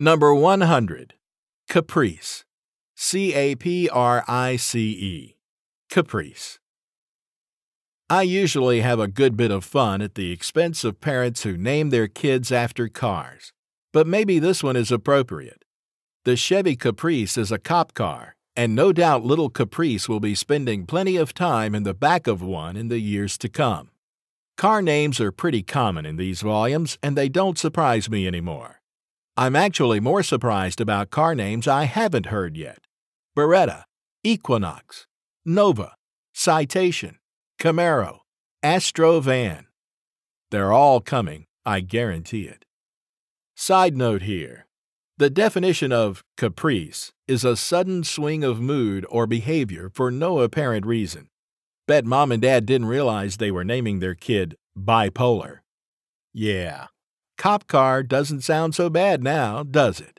Number 100. Caprice. C A P R I C E. Caprice. I usually have a good bit of fun at the expense of parents who name their kids after cars, but maybe this one is appropriate. The Chevy Caprice is a cop car, and no doubt little Caprice will be spending plenty of time in the back of one in the years to come. Car names are pretty common in these volumes, and they don't surprise me anymore. I'm actually more surprised about car names I haven't heard yet Beretta, Equinox, Nova, Citation, Camaro, Astro Van. They're all coming, I guarantee it. Side note here the definition of caprice is a sudden swing of mood or behavior for no apparent reason. Bet mom and dad didn't realize they were naming their kid bipolar. Yeah, cop car doesn't sound so bad now, does it?